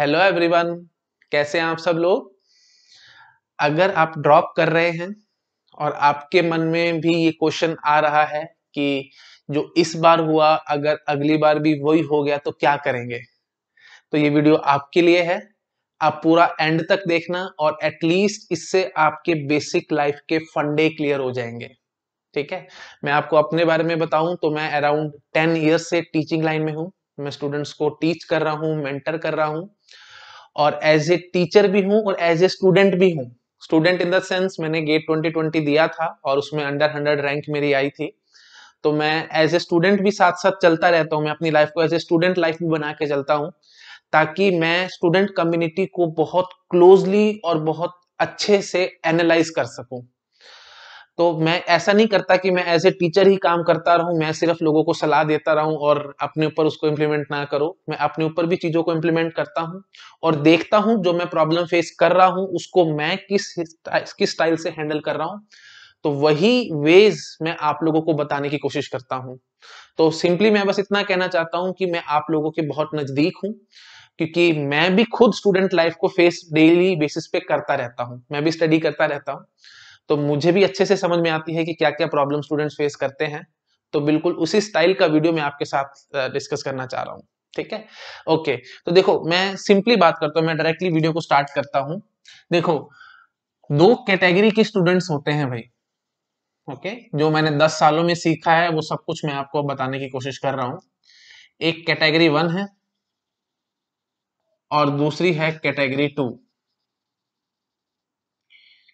hello everyone कैसे हैं आप सब लोग अगर आप ड्रॉप कर रहे हैं और आपके मन में भी ये क्वेश्चन आ रहा है कि जो इस बार हुआ अगर अगली बार भी वही हो गया तो क्या करेंगे तो ये वीडियो आपके लिए है आप पूरा एंड तक देखना और एटलीस्ट इससे आपके बेसिक लाइफ के फंडे क्लियर हो जाएंगे ठीक है मैं आपको अपने बारे में बताऊं तो मैं अराउंड टेन ईयर्स से टीचिंग लाइन में हूं मैं स्टूडेंट्स को टीच कर रहा हूं मेंटर कर रहा हूं और एज ए टीचर भी हूँ और एज ए स्टूडेंट भी हूँ स्टूडेंट इन द सेंस मैंने गेट 2020 दिया था और उसमें अंडर हंड्रेड रैंक मेरी आई थी तो मैं एज ए स्टूडेंट भी साथ साथ चलता रहता हूँ मैं अपनी लाइफ को एज ए स्टूडेंट लाइफ भी बना के चलता हूँ ताकि मैं स्टूडेंट कम्युनिटी को बहुत क्लोजली और बहुत अच्छे से एनालाइज कर सकूं तो मैं ऐसा नहीं करता कि मैं एज ए टीचर ही काम करता रहूं मैं सिर्फ लोगों को सलाह देता रहूं और अपने ऊपर उसको इम्प्लीमेंट ना करो मैं अपने ऊपर भी चीजों को इम्प्लीमेंट करता हूं और देखता हूं जो मैं प्रॉब्लम फेस कर रहा हूं उसको मैं किस किस स्टाइल से हैंडल कर रहा हूं तो वही वेज मैं आप लोगों को बताने की कोशिश करता हूं तो सिंपली मैं बस इतना कहना चाहता हूं कि मैं आप लोगों के बहुत नजदीक हूं क्योंकि मैं भी खुद स्टूडेंट लाइफ को फेस डेली बेसिस पे करता रहता हूं मैं भी स्टडी करता रहता हूं तो मुझे भी अच्छे से समझ में आती है कि क्या क्या प्रॉब्लम स्टूडेंट्स फेस करते हैं तो बिल्कुल उसी स्टाइल का वीडियो मैं आपके साथ डिस्कस करना चाह रहा हूँ ठीक है ओके तो देखो मैं सिंपली बात करता हूँ मैं डायरेक्टली वीडियो को स्टार्ट करता हूँ देखो दो कैटेगरी के स्टूडेंट्स होते हैं भाई ओके जो मैंने दस सालों में सीखा है वो सब कुछ मैं आपको बताने की कोशिश कर रहा हूँ एक कैटेगरी वन है और दूसरी है कैटेगरी टू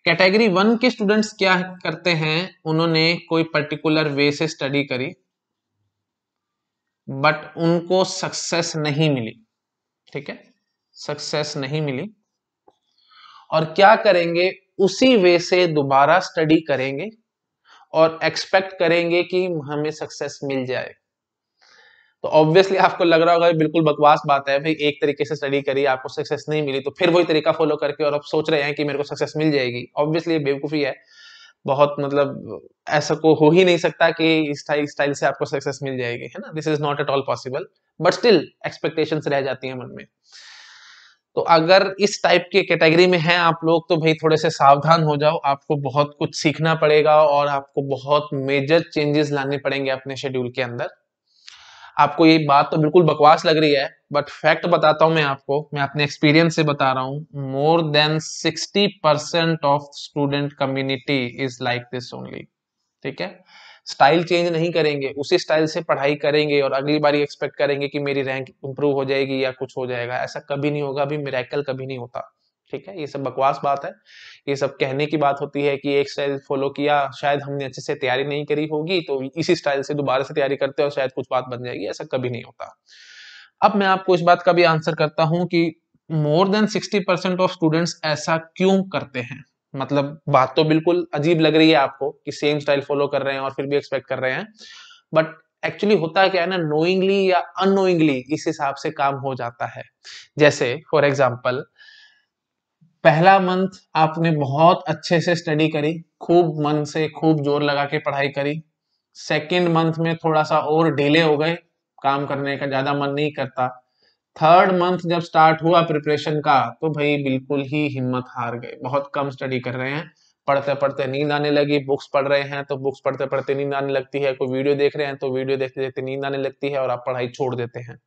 कैटेगरी वन के स्टूडेंट्स क्या करते हैं उन्होंने कोई पर्टिकुलर वे से स्टडी करी बट उनको सक्सेस नहीं मिली ठीक है सक्सेस नहीं मिली और क्या करेंगे उसी वे से दोबारा स्टडी करेंगे और एक्सपेक्ट करेंगे कि हमें सक्सेस मिल जाए तो ऑब्वियसली आपको लग रहा होगा बिल्कुल बकवास बात है भाई एक तरीके से स्टडी करी आपको सक्सेस नहीं मिली तो फिर वही तरीका फॉलो करके और आप सोच रहे हैं कि मेरे को सक्सेस मिल जाएगी ऑब्वियसली ये बेवकूफ़ी है बहुत मतलब ऐसा को हो ही नहीं सकता कि इस स्टाइल से आपको सक्सेस मिल जाएगी है ना this is not at all possible but still expectations रह जाती हैं मन में तो अगर इस टाइप के कैटेगरी में हैं आप लोग तो भाई थोड़े से सावधान हो जाओ आपको बहुत कुछ सीखना पड़ेगा और आपको बहुत मेजर चेंजेस लाने पड़ेंगे अपने शेड्यूल के अंदर आपको ये बात तो बिल्कुल बकवास लग रही है बट फैक्ट बताता हूं मैं आपको मैं अपने एक्सपीरियंस से बता रहा हूँ more than sixty percent of student community is like this only ठीक है स्टाइल चेंज नहीं करेंगे उसी स्टाइल से पढ़ाई करेंगे और अगली बार एक्सपेक्ट करेंगे कि मेरी रैंक इंप्रूव हो जाएगी या कुछ हो जाएगा ऐसा कभी नहीं होगा अभी मेरा कभी नहीं होता ठीक है ये सब बकवास बात है ये सब कहने की बात होती है कि एक स्टाइल फॉलो किया शायद हमने अच्छे से तैयारी नहीं करी होगी तो इसी स्टाइल से दोबारा से तैयारी करते और शायद कुछ बात बन जाएगी ऐसा कभी नहीं होता अब मैं आपको इस बात का भी आंसर करता हूं कि more than sixty percent of students ऐसा क्यों करते हैं मतलब बात तो बिल्कुल अजीब लग रही है आपको कि सेम स्टाइल फॉलो कर रहे हैं और फिर भी एक्सपेक्ट कर रहे हैं बट एक्चुअली होता क्या है ना नोइंगली या अनोइंगली इस हिसाब से काम हो जाता है जैसे फॉर एग्जाम्पल पहला मंथ आपने बहुत अच्छे से स्टडी करी खूब मन से खूब जोर लगा के पढ़ाई करी सेकेंड मंथ में थोड़ा सा और डिले हो गए काम करने का ज्यादा मन नहीं करता थर्ड मंथ जब स्टार्ट हुआ प्रिपरेशन का तो भाई बिल्कुल ही हिम्मत हार गए बहुत कम स्टडी कर रहे हैं पढ़ते पढ़ते नींद आने लगी बुक्स पढ़ रहे हैं तो बुक्स पढ़ते पढ़ते नींद आने लगती है कोई वीडियो देख रहे हैं तो वीडियो देखते देखते नींद आने लगती है और आप पढ़ाई छोड़ देते हैं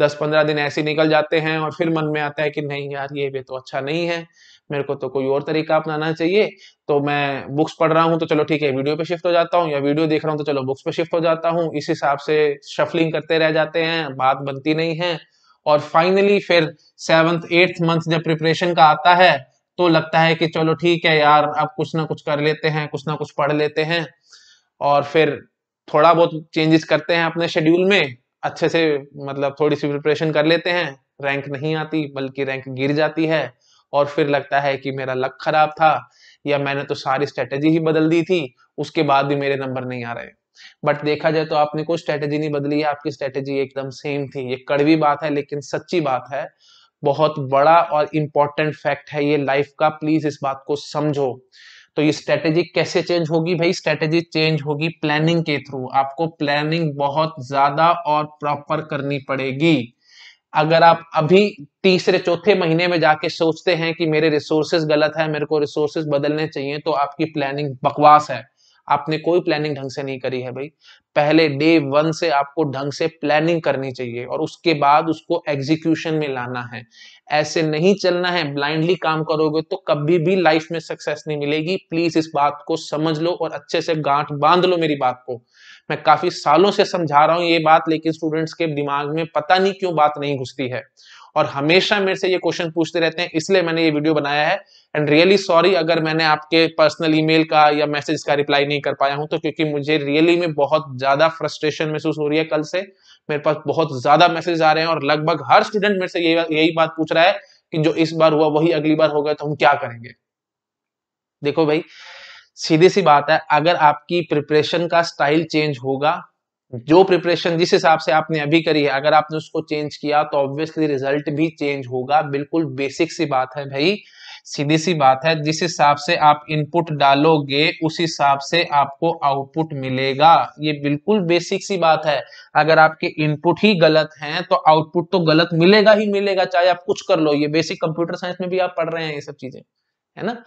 दस पंद्रह दिन ऐसे निकल जाते हैं और फिर मन में आता है कि नहीं यार ये भी तो अच्छा नहीं है मेरे को तो कोई और तरीका अपनाना चाहिए तो मैं बुक्स पढ़ रहा हूँ तो चलो ठीक है वीडियो पे शिफ्ट हो जाता हूँ या वीडियो देख रहा हूँ तो चलो बुक्स पे शिफ्ट हो जाता हूँ इस हिसाब से शफलिंग करते रह जाते हैं बात बनती नहीं है और फाइनली फिर सेवंथ एट्थ मंथ जब प्रिपरेशन का आता है तो लगता है कि चलो ठीक है यार अब कुछ ना कुछ कर लेते हैं कुछ ना कुछ पढ़ लेते हैं और फिर थोड़ा बहुत चेंजेस करते हैं अपने शेड्यूल में अच्छे से मतलब थोड़ी सी प्रिपरेशन कर लेते हैं रैंक नहीं आती बल्कि रैंक गिर जाती है और फिर लगता है कि मेरा लक खराब था या मैंने तो सारी स्ट्रेटेजी ही बदल दी थी उसके बाद भी मेरे नंबर नहीं आ रहे बट देखा जाए तो आपने कोई स्ट्रेटेजी नहीं बदली है आपकी स्ट्रेटेजी एकदम सेम थी ये कड़वी बात है लेकिन सच्ची बात है बहुत बड़ा और इम्पॉर्टेंट फैक्ट है ये लाइफ का प्लीज इस बात को समझो तो ये स्ट्रेटेजी कैसे चेंज होगी भाई स्ट्रेटेजी चेंज होगी प्लानिंग के थ्रू आपको प्लानिंग बहुत ज्यादा और प्रॉपर करनी पड़ेगी अगर आप अभी तीसरे चौथे महीने में जाके सोचते हैं कि मेरे रिसोर्सेज गलत है मेरे को रिसोर्सेज बदलने चाहिए तो आपकी प्लानिंग बकवास है आपने कोई प्लानिंग ढंग से नहीं करी है भाई पहले डे वन से आपको ढंग से प्लानिंग करनी चाहिए और उसके बाद उसको एग्जीक्यूशन में लाना है ऐसे नहीं चलना है ब्लाइंडली काम करोगे तो कभी भी लाइफ में सक्सेस नहीं मिलेगी प्लीज इस बात को समझ लो और अच्छे से गांठ बांध लो मेरी बात को मैं काफी सालों से समझा रहा हूं ये बात लेकिन स्टूडेंट्स के दिमाग में पता नहीं क्यों बात नहीं घुसती है और हमेशा मेरे से ये क्वेश्चन पूछते रहते हैं इसलिए मैंने ये वीडियो बनाया है एंड रियली सॉरी अगर मैंने आपके पर्सनल ईमेल का या मैसेज का रिप्लाई नहीं कर पाया हूं तो क्योंकि मुझे रियली really में बहुत ज्यादा फ्रस्ट्रेशन महसूस हो रही है कल से मेरे पास बहुत ज्यादा मैसेज आ रहे हैं और लगभग हर स्टूडेंट मेरे से यही बात पूछ रहा है कि जो इस बार हुआ वही अगली बार हो गया तो हम क्या करेंगे देखो भाई सीधी सी बात है अगर आपकी प्रिपरेशन का स्टाइल चेंज होगा जो प्रिपरेशन जिस हिसाब से आपने अभी करी है अगर आपने उसको चेंज किया तो ऑब्वियसली रिजल्ट भी चेंज होगा बिल्कुल बेसिक सी बात है भाई सीधी सी बात है जिस हिसाब से आप इनपुट डालोगे उस हिसाब से आपको आउटपुट मिलेगा ये बिल्कुल बेसिक सी बात है अगर आपके इनपुट ही गलत हैं तो आउटपुट तो गलत मिलेगा ही मिलेगा चाहे आप कुछ कर लो ये बेसिक कंप्यूटर साइंस में भी आप पढ़ रहे हैं ये सब चीजें है ना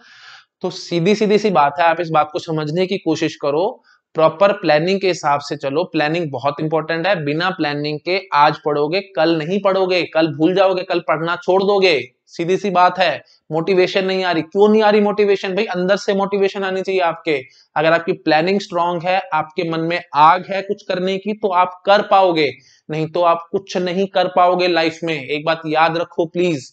तो सीधी सीधी सी बात है आप इस बात को समझने की कोशिश करो प्रॉपर प्लानिंग के हिसाब से चलो प्लानिंग बहुत इंपॉर्टेंट है बिना प्लानिंग के आज पढ़ोगे कल नहीं पढ़ोगे कल भूल जाओगे कल पढ़ना छोड़ दोगे सीधी सी बात है मोटिवेशन नहीं आ रही क्यों नहीं आ रही मोटिवेशन भाई अंदर से मोटिवेशन आनी चाहिए आपके अगर आपकी प्लानिंग स्ट्रांग है आपके मन में आग है कुछ करने की तो आप कर पाओगे नहीं तो आप कुछ नहीं कर पाओगे लाइफ में एक बात याद रखो प्लीज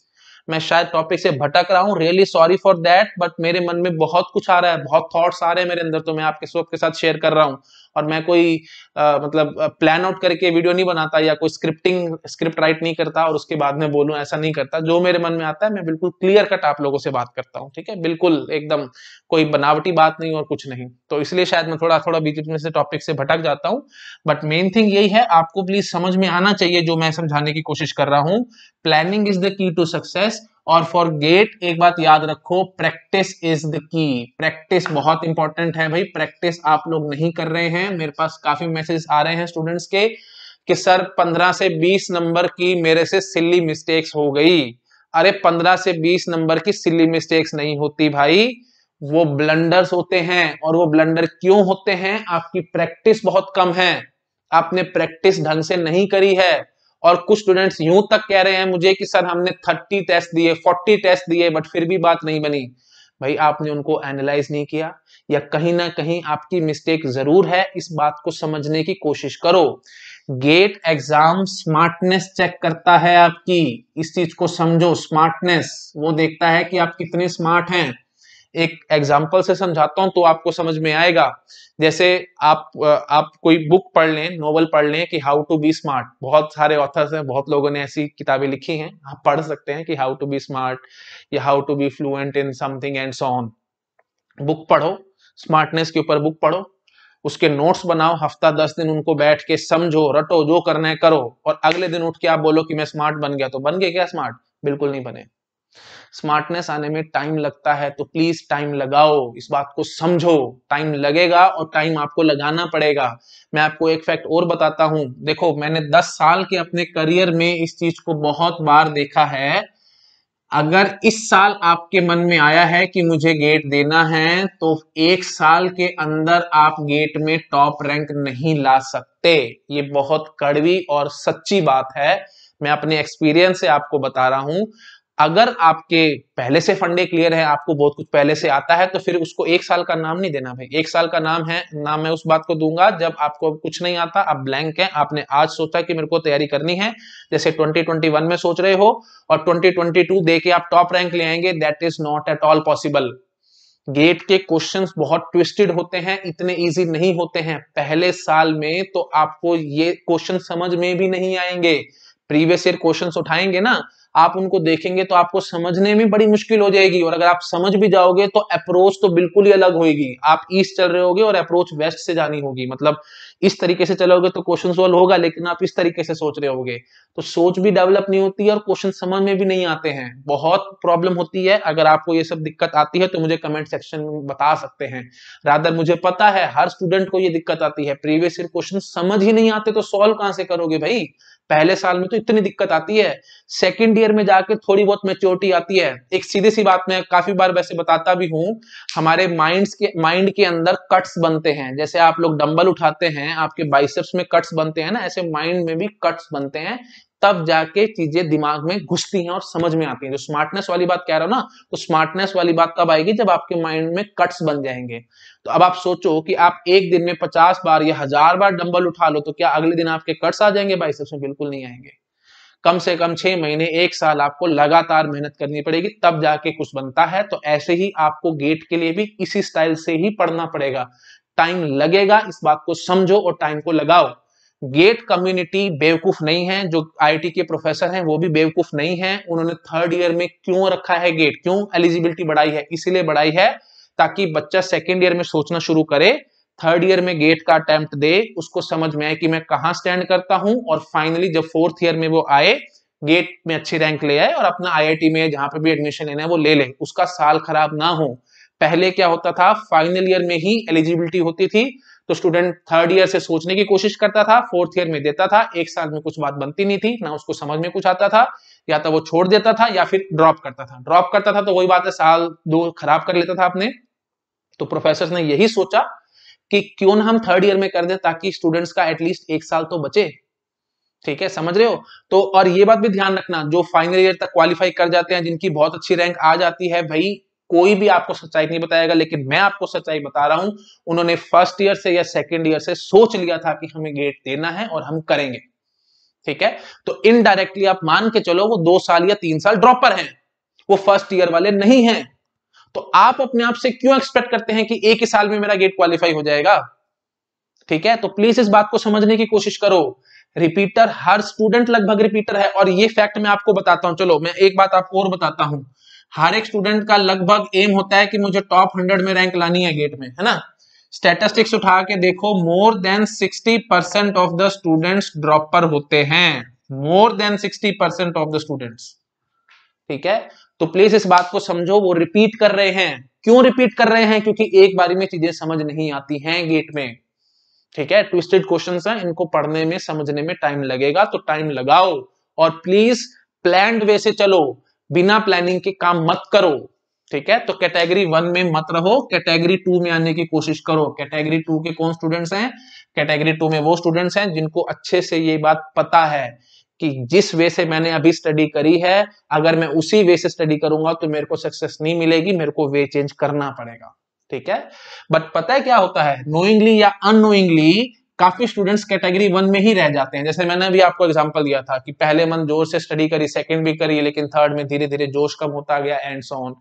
मैं शायद टॉपिक से भटक रहा हूँ really sorry for that but मेरे मन में बहुत कुछ आ रहा है बहुत थॉट्स आ रहे हैं मेरे अंदर तो मैं आपके सबके साथ शेयर कर रहा हूँ और मैं कोई आ, मतलब प्लान आउट करके वीडियो नहीं बनाता या कोई स्क्रिप्टिंग स्क्रिप्ट राइट नहीं करता और उसके बाद में बोलूं ऐसा नहीं करता जो मेरे मन में आता है मैं बिल्कुल क्लियर कट आप लोगों से बात करता हूँ ठीक है बिल्कुल एकदम कोई बनावटी बात नहीं और कुछ नहीं तो इसलिए शायद मैं थोड़ा थोड़ा बीच में से टॉपिक से भटक जाता हूँ बट मेन थिंग यही है आपको प्लीज समझ में आना चाहिए जो मैं समझाने की कोशिश कर रहा हूँ planning is the key to success और फॉर गेट एक बात याद रखो practice is the key practice बहुत इंपॉर्टेंट है भाई प्रैक्टिस आप लोग नहीं कर रहे हैं मेरे पास काफी मैसेज आ रहे हैं स्टूडेंट्स के कि सर 15 से 20 नंबर की मेरे से सिल्ली मिस्टेक्स हो गई अरे 15 से 20 नंबर की सिल्ली मिस्टेक्स नहीं होती भाई वो ब्लंडर्स होते हैं और वो ब्लंडर क्यों होते हैं आपकी प्रैक्टिस बहुत कम है आपने प्रैक्टिस ढंग से नहीं करी है और कुछ स्टूडेंट्स यूं तक कह रहे हैं मुझे कि सर हमने 30 टेस्ट दिए 40 टेस्ट दिए बट फिर भी बात नहीं बनी भाई आपने उनको एनालाइज नहीं किया या कहीं ना कहीं आपकी मिस्टेक जरूर है इस बात को समझने की कोशिश करो गेट एग्जाम स्मार्टनेस चेक करता है आपकी इस चीज को समझो स्मार्टनेस वो देखता है कि आप कितने स्मार्ट हैं एक एग्जाम्पल से समझाता हूं तो आपको समझ में आएगा जैसे आप आप कोई बुक पढ़ लें नोवेल पढ़ लें कि हाउ टू बी स्मार्ट बहुत सारे ऑथर्स हैं बहुत लोगों ने ऐसी किताबें लिखी हैं आप पढ़ सकते हैं कि हाउ टू बी स्मार्ट या how to be fluent in something and so on book पढ़ो स्मार्टनेस के ऊपर बुक पढ़ो उसके नोट्स बनाओ हफ्ता दस दिन उनको बैठ के समझो रटो जो करना है करो और अगले दिन उठ के आप बोलो कि मैं स्मार्ट बन गया तो बन गए क्या स्मार्ट बिल्कुल नहीं बने स्मार्टनेस आने में टाइम लगता है तो प्लीज टाइम लगाओ इस बात को समझो टाइम लगेगा और टाइम आपको लगाना पड़ेगा मैं आपको एक फैक्ट और बताता हूं देखो मैंने 10 साल के अपने करियर में इस चीज को बहुत बार देखा है अगर इस साल आपके मन में आया है कि मुझे गेट देना है तो एक साल के अंदर आप गेट में टॉप रैंक नहीं ला सकते ये बहुत कड़वी और सच्ची बात है मैं अपने एक्सपीरियंस से आपको बता रहा हूं अगर आपके पहले से फंडे क्लियर है आपको बहुत कुछ पहले से आता है तो फिर उसको एक साल का नाम नहीं देना भाई एक साल का नाम है नाम मैं उस बात को दूंगा जब आपको कुछ नहीं आता आप ब्लैंक हैं आपने आज सोचा कि मेरे को तैयारी करनी है जैसे 2021 में सोच रहे हो और 2022 दे के आप टॉप रैंक ले आएंगे that is not at all possible GATE के क्वेश्चन बहुत ट्विस्टेड होते हैं इतने इजी नहीं होते हैं पहले साल में तो आपको ये क्वेश्चन समझ में भी नहीं आएंगे प्रीवियस ईयर क्वेश्चंस उठाएंगे ना आप उनको देखेंगे तो आपको समझने में बड़ी मुश्किल हो जाएगी और अगर आप समझ भी जाओगे तो अप्रोच तो बिल्कुल ही अलग होगी आप ईस्ट चल रहे होगे और अप्रोच वेस्ट से जानी होगी मतलब इस तरीके से चलोगे तो क्वेश्चन सोल्व होगा लेकिन आप इस तरीके से सोच रहे होगे तो सोच भी डेवलप नहीं होती है और क्वेश्चन समझ में भी नहीं आते हैं बहुत प्रॉब्लम होती है अगर आपको ये सब दिक्कत आती है तो मुझे कमेंट सेक्शन में बता सकते हैं रादर मुझे पता है हर स्टूडेंट को ये दिक्कत आती है प्रीवियस ईयर क्वेश्चन समझ ही नहीं आते तो सोल्व कहां से करोगे भाई पहले साल में तो इतनी दिक्कत आती है सेकेंड ईयर में जाके थोड़ी बहुत मेच्योरिटी आती है एक सीधी सी बात मैं काफी बार वैसे बताता भी हूँ हमारे माइंड्स के माइंड के अंदर कट्स बनते हैं जैसे आप लोग डंबल उठाते हैं आपके बाइसेप्स में कट्स बनते हैं ना ऐसे माइंड में भी कट्स बनते हैं तब जाके चीजें दिमाग में घुसती हैं और समझ में आती हैं जो स्मार्टनेस वाली बात कह रहा हूं ना तो स्मार्टनेस वाली बात कब आएगी जब आपके माइंड में कट्स बन जाएंगे तो अब आप सोचो कि आप एक दिन में पचास बार या हजार बार डंबल उठा लो तो क्या अगले दिन आपके कट्स आ जाएंगे भाई सबसे बिल्कुल नहीं आएंगे कम से कम छह महीने एक साल आपको लगातार मेहनत करनी पड़ेगी तब जाके कुछ बनता है तो ऐसे ही आपको गेट के लिए भी इसी स्टाइल से ही पढ़ना पड़ेगा टाइम लगेगा इस बात को समझो और टाइम को लगाओ गेट कम्युनिटी बेवकूफ नहीं है जो आईटी के प्रोफेसर हैं वो भी बेवकूफ नहीं है उन्होंने थर्ड ईयर में क्यों रखा है गेट क्यों एलिजिबिलिटी बढ़ाई है इसीलिए बढ़ाई है ताकि बच्चा सेकेंड ईयर में सोचना शुरू करे थर्ड ईयर में गेट का अटेम्प्ट दे उसको समझ में आए कि मैं कहाँ स्टैंड करता हूँ और फाइनली जब फोर्थ ईयर में वो आए गेट में अच्छी रैंक ले आए और अपना आई में जहां पर भी एडमिशन लेना है वो ले ले उसका साल खराब ना हो पहले क्या होता था फाइनल ईयर में ही एलिजिबिलिटी होती थी तो स्टूडेंट थर्ड ईयर से सोचने की कोशिश करता था फोर्थ ईयर में देता था एक साल में कुछ बात बनती नहीं थी ना उसको समझ में कुछ आता था या तो वो छोड़ देता था या फिर ड्रॉप करता था ड्रॉप करता था तो वही बात है साल दो खराब कर लेता था अपने तो प्रोफेसर ने यही सोचा कि क्यों ना हम थर्ड ईयर में कर दें ताकि स्टूडेंट्स का एटलीस्ट एक साल तो बचे ठीक है समझ रहे हो तो और ये बात भी ध्यान रखना जो फाइनल ईयर तक क्वालिफाई कर जाते हैं जिनकी बहुत अच्छी रैंक आ जाती है भाई कोई भी आपको सच्चाई नहीं बताएगा लेकिन मैं आपको सच्चाई बता रहा हूं उन्होंने फर्स्ट ईयर से या सेकेंड ईयर से सोच लिया था कि हमें गेट देना है और हम करेंगे ठीक है तो इनडायरेक्टली आप मान के चलो वो दो साल या तीन साल ड्रॉपर हैं वो फर्स्ट ईयर वाले नहीं हैं तो आप अपने आप से क्यों एक्सपेक्ट करते हैं कि एक ही साल में मेरा गेट क्वालिफाई हो जाएगा ठीक है तो प्लीज इस बात को समझने की कोशिश करो रिपीटर हर स्टूडेंट लगभग रिपीटर है और ये फैक्ट मैं आपको बताता हूं चलो मैं एक बात आपको और बताता हूं हर एक स्टूडेंट का लगभग एम होता है कि मुझे टॉप हंड्रेड में रैंक लानी है गेट में है ना स्टेटिस्टिक्स उठा के देखो more than sixty percent of the students dropper होते हैं more than sixty percent of the students ठीक है तो प्लीज इस बात को समझो वो रिपीट कर रहे हैं क्यों रिपीट कर रहे हैं क्योंकि एक बारी में चीजें समझ नहीं आती हैं गेट में ठीक है ट्विस्टेड क्वेश्चन है इनको पढ़ने में समझने में टाइम लगेगा तो टाइम लगाओ और प्लीज प्लैंड वे से चलो बिना प्लानिंग के काम मत करो ठीक है तो कैटेगरी वन में मत रहो कैटेगरी टू में आने की कोशिश करो कैटेगरी टू के कौन स्टूडेंट्स हैं कैटेगरी टू में वो स्टूडेंट्स हैं जिनको अच्छे से ये बात पता है कि जिस वे से मैंने अभी स्टडी करी है अगर मैं उसी वे से स्टडी करूंगा तो मेरे को सक्सेस नहीं मिलेगी मेरे को वे चेंज करना पड़ेगा ठीक है बट पता है क्या होता है नोइंगली या अनोइंगली काफी स्टूडेंट्स कैटेगरी वन में ही रह जाते हैं जैसे मैंने भी आपको एग्जांपल दिया था कि पहले मन जोर से स्टडी करी सेकंड भी करी लेकिन थर्ड में धीरे धीरे जोश कम होता गया एंड सो ऑन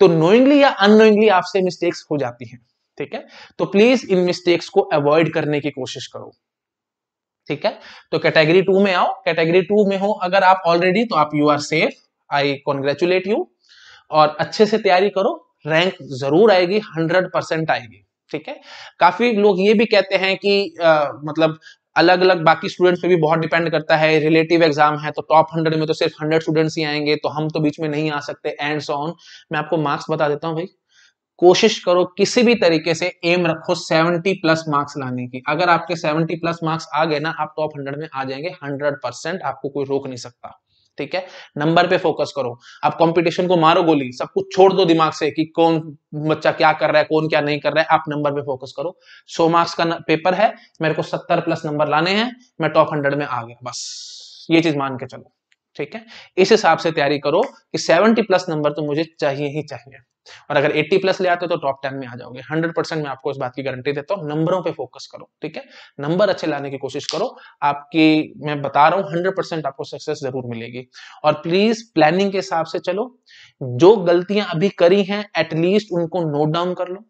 तो नोइंगली या अनोइंगली आपसे मिस्टेक्स हो जाती हैं ठीक है तो प्लीज इन मिस्टेक्स को अवॉइड करने की कोशिश करो ठीक है तो कैटेगरी टू में आओ कैटेगरी टू में हो अगर आप ऑलरेडी तो आप you are safe I congratulate you और अच्छे से तैयारी करो रैंक जरूर आएगी हंड्रेड परसेंट आएगी ठीक है काफी लोग ये भी कहते हैं कि आ, मतलब अलग अलग बाकी स्टूडेंट्स पे भी बहुत डिपेंड करता है रिलेटिव एग्जाम है तो टॉप हंड्रेड में तो सिर्फ हंड्रेड स्टूडेंट्स ही आएंगे तो हम तो बीच में नहीं आ सकते एंड सो ऑन मैं आपको मार्क्स बता देता हूँ भाई कोशिश करो किसी भी तरीके से एम रखो 70 प्लस मार्क्स लाने की अगर आपके 70 प्लस मार्क्स आ गए ना आप टॉप 100 में आ जाएंगे 100 परसेंट आपको कोई रोक नहीं सकता ठीक है नंबर पे फोकस करो आप कंपटीशन को मारो गोली सब कुछ छोड़ दो दिमाग से कि कौन बच्चा क्या कर रहा है कौन क्या नहीं कर रहा है आप नंबर पे फोकस करो सो मार्क्स का पेपर है मेरे को सत्तर प्लस नंबर लाने हैं मैं टॉप हंड्रेड में आ गया बस ये चीज मान के चलो ठीक है इस हिसाब से तैयारी करो कि 70 प्लस नंबर तो मुझे चाहिए ही चाहिए और अगर 80 प्लस ले आते हो तो टॉप 10 में आ जाओगे 100 परसेंट मैं आपको इस बात की गारंटी देता हूँ नंबरों पे फोकस करो ठीक है नंबर अच्छे लाने की कोशिश करो आपकी मैं बता रहा हूँ 100 परसेंट आपको सक्सेस जरूर मिलेगी और प्लीज प्लानिंग के हिसाब से चलो जो गलतियां अभी करी हैं एटलीस्ट उनको नोट डाउन कर लो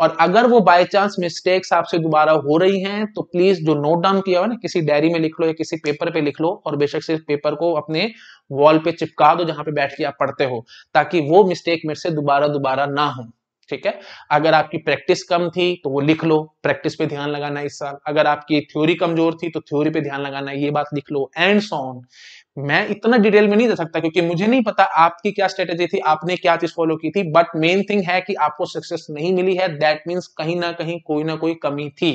और अगर वो बाय चांस मिस्टेक्स आपसे दोबारा हो रही हैं तो प्लीज जो नोट डाउन किया हुआ ना किसी डायरी में लिख लो या किसी पेपर पे लिख लो और बेशक से पेपर को अपने वॉल पे चिपका दो जहां पे बैठ के आप पढ़ते हो ताकि वो मिस्टेक मेरे से दोबारा दोबारा ना हो ठीक है अगर आपकी प्रैक्टिस कम थी तो वो लिख लो प्रैक्टिस पे ध्यान लगाना इस साल अगर आपकी थ्योरी कमजोर थी तो थ्योरी पे ध्यान लगाना ये बात लिख लो एंड सॉन मैं इतना डिटेल में नहीं दे सकता क्योंकि मुझे नहीं पता आपकी क्या स्ट्रेटेजी थी आपने क्या चीज फॉलो की थी बट मेन थिंग है कि आपको सक्सेस नहीं मिली है दैट मीन्स कहीं ना कहीं कोई ना कोई कमी थी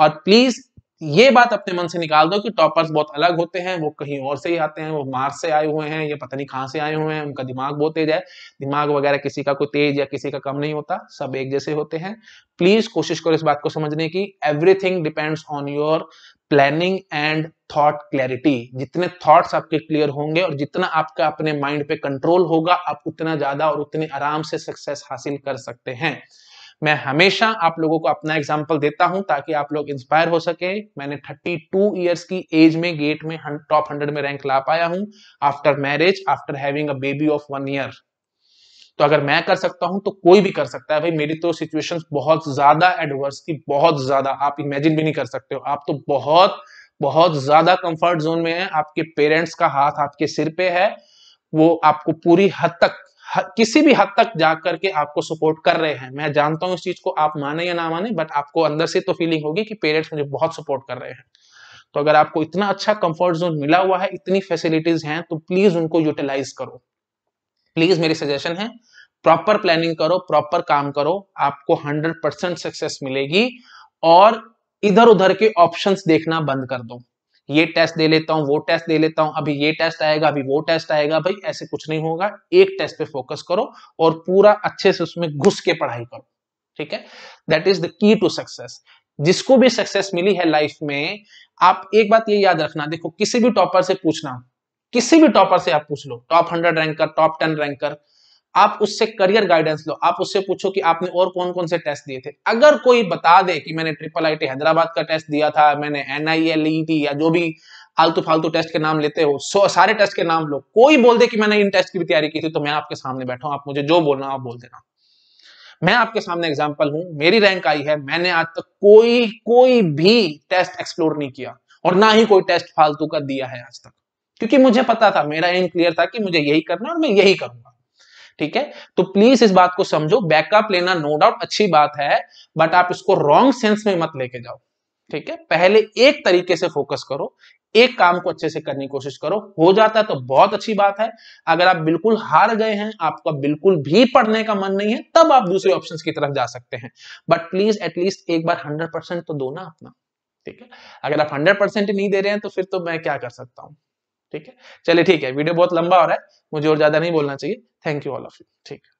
और प्लीज ये बात अपने मन से निकाल दो कि टॉपर्स बहुत अलग होते हैं वो कहीं और से ही आते हैं वो मार्स से आए हुए हैं ये पता नहीं कहां से आए हुए हैं उनका दिमाग बहुत तेज है दिमाग वगैरह किसी का कोई तेज या किसी का कम नहीं होता सब एक जैसे होते हैं प्लीज कोशिश करो इस बात को समझने की everything depends on your planning and thought clarity जितने थॉट्स आपके क्लियर होंगे और जितना आपका अपने माइंड पे कंट्रोल होगा आप उतना ज्यादा और उतने आराम से सक्सेस हासिल कर सकते हैं मैं हमेशा आप लोगों को अपना एग्जाम्पल देता हूं ताकि आप लोग इंस्पायर हो सके मैंने 32 इयर्स की एज में गेट में टॉप 100 में रैंक ला पाया हूं after marriage after having a baby of one year तो अगर मैं कर सकता हूं तो कोई भी कर सकता है भाई मेरी तो सिचुएशन बहुत ज्यादा एडवर्स थी बहुत ज्यादा आप इमेजिन भी नहीं कर सकते हो आप तो बहुत बहुत ज्यादा कंफर्ट जोन में है आपके पेरेंट्स का हाथ आपके सिर पे है वो आपको पूरी हद तक किसी भी हद तक जा करके आपको सपोर्ट कर रहे हैं मैं जानता हूं इस चीज को आप माने या ना माने बट आपको अंदर से तो फीलिंग होगी कि पेरेंट्स मुझे बहुत सपोर्ट कर रहे हैं तो अगर आपको इतना अच्छा कंफर्ट जोन मिला हुआ है इतनी फैसिलिटीज हैं तो प्लीज उनको यूटिलाइज करो प्लीज मेरी सजेशन है प्रॉपर प्लानिंग करो प्रॉपर काम करो आपको 100 परसेंट सक्सेस मिलेगी और इधर उधर के ऑप्शंस देखना बंद कर दो ये टेस्ट दे लेता हूं वो टेस्ट दे लेता हूं अभी ये टेस्ट आएगा अभी वो टेस्ट आएगा भाई ऐसे कुछ नहीं होगा एक टेस्ट पे फोकस करो और पूरा अच्छे से उसमें घुस के पढ़ाई करो ठीक है that is the key to success जिसको भी सक्सेस मिली है लाइफ में आप एक बात ये याद रखना देखो किसी भी टॉपर से पूछना किसी भी टॉपर से आप पूछ लो top hundred ranker top ten ranker आप उससे करियर गाइडेंस लो आप उससे पूछो कि आपने और कौन कौन से टेस्ट दिए थे अगर कोई बता दे कि मैंने ट्रिपल आई हैदराबाद का टेस्ट दिया था मैंने एन आई e e या जो भी फालतू फालतू टेस्ट के नाम लेते हो सो सारे टेस्ट के नाम लो कोई बोल दे कि मैंने इन टेस्ट की भी तैयारी की थी तो मैं आपके सामने बैठा हूं आप मुझे जो बोलना आप बोल देना मैं आपके सामने एग्जाम्पल हूं मेरी रैंक आई है मैंने आज तक कोई कोई भी टेस्ट एक्सप्लोर नहीं किया और ना ही कोई टेस्ट फालतू का दिया है आज तक क्योंकि मुझे पता था मेरा एम क्लियर था कि मुझे यही करना और मैं यही करूंगा ठीक है तो प्लीज इस बात को समझो बैकअप लेना नो डाउट अच्छी बात है बट आप इसको रॉन्ग सेंस में मत लेके जाओ ठीक है पहले एक तरीके से फोकस करो एक काम को अच्छे से करने की कोशिश करो हो जाता है तो बहुत अच्छी बात है अगर आप बिल्कुल हार गए हैं आपका बिल्कुल भी पढ़ने का मन नहीं है तब आप दूसरे ऑप्शंस की तरफ जा सकते हैं बट प्लीज एटलीस्ट एक बार हंड्रेड परसेंट तो दो ना अपना ठीक है अगर आप हंड्रेड परसेंट नहीं दे रहे हैं तो फिर तो मैं क्या कर सकता हूँ ठीक है चलिए ठीक है वीडियो बहुत लंबा हो रहा है मुझे और ज्यादा नहीं बोलना चाहिए thank you all of you ठीक